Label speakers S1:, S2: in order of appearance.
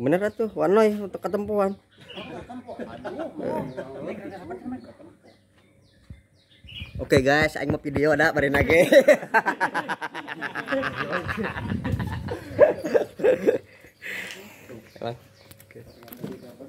S1: Bener tuh, warnai untuk ketempuan.
S2: Oke guys, aing mau video ada bari nage.
S3: Oke.